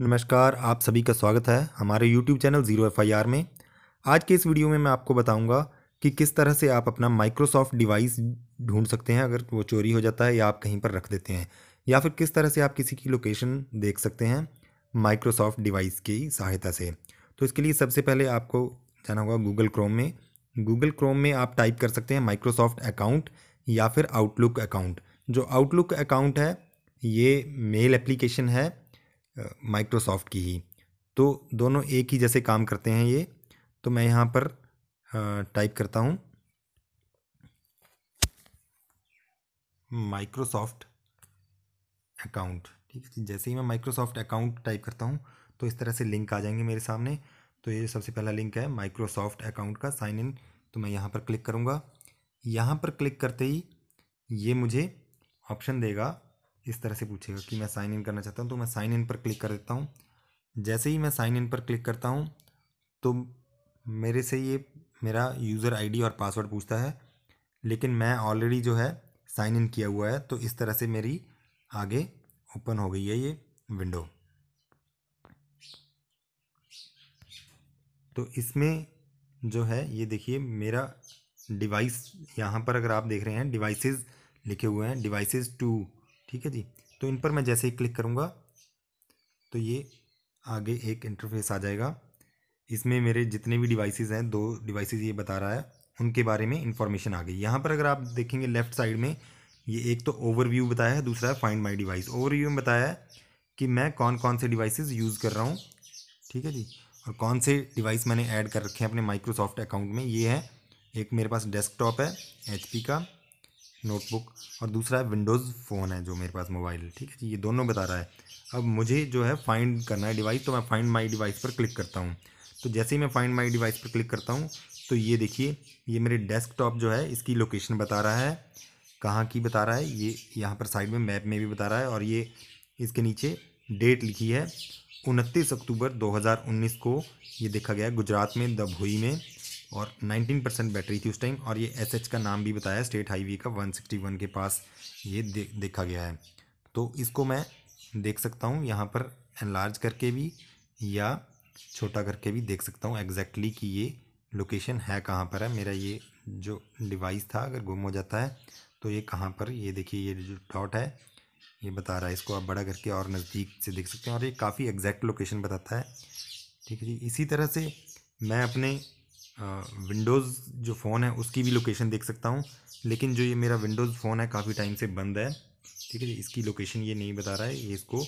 नमस्कार आप सभी का स्वागत है हमारे YouTube चैनल ज़ीरो एफ में आज के इस वीडियो में मैं आपको बताऊंगा कि किस तरह से आप अपना माइक्रोसॉफ्ट डिवाइस ढूंढ सकते हैं अगर वो चोरी हो जाता है या आप कहीं पर रख देते हैं या फिर किस तरह से आप किसी की लोकेशन देख सकते हैं माइक्रोसॉफ्ट डिवाइस की सहायता से तो इसके लिए सबसे पहले आपको जाना होगा गूगल क्रोम में गूगल क्रोम में आप टाइप कर सकते हैं माइक्रोसॉफ्ट अकाउंट या फिर आउटलुक अकाउंट जो आउटलुक अकाउंट है ये मेल एप्लीकेशन है माइक्रोसॉफ्ट की ही तो दोनों एक ही जैसे काम करते हैं ये तो मैं यहाँ पर टाइप करता हूँ माइक्रोसॉफ्ट अकाउंट ठीक है जैसे ही मैं माइक्रोसॉफ्ट अकाउंट टाइप करता हूँ तो इस तरह से लिंक आ जाएंगे मेरे सामने तो ये सबसे पहला लिंक है माइक्रोसॉफ्ट अकाउंट का साइन इन तो मैं यहाँ पर क्लिक करूँगा यहाँ पर क्लिक करते ही ये मुझे ऑप्शन देगा इस तरह से पूछेगा कि मैं साइन इन करना चाहता हूँ तो मैं साइन इन पर क्लिक कर देता हूँ जैसे ही मैं साइन इन पर क्लिक करता हूँ तो मेरे से ये मेरा यूज़र आईडी और पासवर्ड पूछता है लेकिन मैं ऑलरेडी जो है साइन इन किया हुआ है तो इस तरह से मेरी आगे ओपन हो गई है ये विंडो तो इसमें जो है ये देखिए मेरा डिवाइस यहाँ पर अगर आप देख रहे हैं डिवाइसेस लिखे हुए हैं डिवाइसेस टू ठीक है जी तो इन पर मैं जैसे ही क्लिक करूँगा तो ये आगे एक इंटरफेस आ जाएगा इसमें मेरे जितने भी डिवाइसेस हैं दो डिवाइसेस ये बता रहा है उनके बारे में इंफॉर्मेशन आ गई यहाँ पर अगर आप देखेंगे लेफ्ट साइड में ये एक तो ओवरव्यू बताया है दूसरा है फाइंड माय डिवाइस ओवरव्यू में बताया है कि मैं कौन कौन से डिवाइस यूज़ कर रहा हूँ ठीक है जी और कौन से डिवाइस मैंने ऐड कर रखे हैं अपने माइक्रोसॉफ्ट अकाउंट में ये है एक मेरे पास डेस्कटॉप है एच का नोटबुक और दूसरा है विंडोज़ फ़ोन है जो मेरे पास मोबाइल ठीक है जी ये दोनों बता रहा है अब मुझे जो है फाइंड करना है डिवाइस तो मैं फाइंड माई डिवाइस पर क्लिक करता हूँ तो जैसे ही मैं फाइंड माई डिवाइस पर क्लिक करता हूँ तो ये देखिए ये मेरे डेस्कटॉप जो है इसकी लोकेशन बता रहा है कहाँ की बता रहा है ये यहाँ पर साइड में मैप में भी बता रहा है और ये इसके नीचे डेट लिखी है उनतीस अक्टूबर 2019 को ये देखा गया गुजरात में दभोई में और 19 परसेंट बैटरी थी उस टाइम और ये एस का नाम भी बताया स्टेट हाईवे का 161 के पास ये दे, देखा गया है तो इसको मैं देख सकता हूँ यहाँ पर एनलार्ज करके भी या छोटा करके भी देख सकता हूँ एग्जैक्टली कि ये लोकेशन है कहाँ पर है मेरा ये जो डिवाइस था अगर गुम हो जाता है तो ये कहाँ पर ये देखिए ये जो डॉट है ये बता रहा है इसको आप बड़ा करके और नज़दीक से देख सकते हैं और ये काफ़ी एग्जैक्ट लोकेशन बताता है ठीक है जी इसी तरह से मैं अपने विंडोज़ जो फ़ोन है उसकी भी लोकेशन देख सकता हूँ लेकिन जो ये मेरा विंडोज़ फ़ोन है काफ़ी टाइम से बंद है ठीक है इसकी लोकेशन ये नहीं बता रहा है ये इसको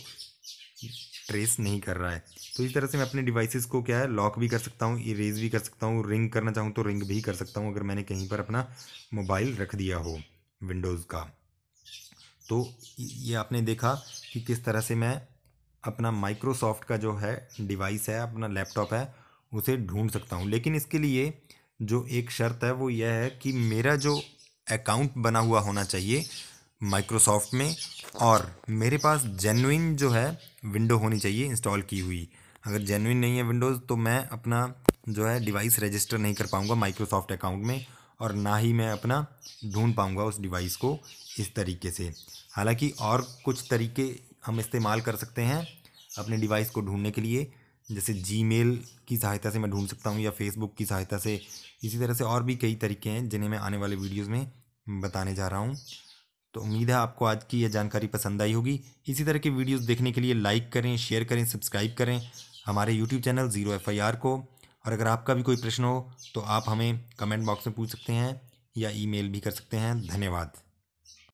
ट्रेस नहीं कर रहा है तो इस तरह से मैं अपने डिवाइसेस को क्या है लॉक भी कर सकता हूँ इरेज भी कर सकता हूँ रिंग करना चाहूँ तो रिंग भी कर सकता हूँ अगर मैंने कहीं पर अपना मोबाइल रख दिया हो विंडोज़ का तो ये आपने देखा कि किस तरह से मैं अपना माइक्रोसॉफ्ट का जो है डिवाइस है अपना लैपटॉप है उसे ढूंढ सकता हूँ लेकिन इसके लिए जो एक शर्त है वो यह है कि मेरा जो अकाउंट बना हुआ होना चाहिए माइक्रोसॉफ्ट में और मेरे पास जेनुइन जो है विंडो होनी चाहिए इंस्टॉल की हुई अगर जेनुइन नहीं है विंडोज़ तो मैं अपना जो है डिवाइस रजिस्टर नहीं कर पाऊँगा माइक्रोसॉफ्ट अकाउंट में और ना ही मैं अपना ढूंढ पाऊँगा उस डिवाइस को इस तरीके से हालांकि और कुछ तरीके हम इस्तेमाल कर सकते हैं अपने डिवाइस को ढूंढने के लिए जैसे जीमेल की सहायता से मैं ढूंढ सकता हूँ या फेसबुक की सहायता से इसी तरह से और भी कई तरीके हैं जिन्हें मैं आने वाले वीडियोज़ में बताने जा रहा हूँ तो उम्मीद है आपको आज की यह जानकारी पसंद आई होगी इसी तरह के वीडियोस देखने के लिए लाइक करें शेयर करें सब्सक्राइब करें हमारे यूट्यूब चैनल ज़ीरो एफ को और अगर आपका भी कोई प्रश्न हो तो आप हमें कमेंट बॉक्स में पूछ सकते हैं या ईमेल भी कर सकते हैं धन्यवाद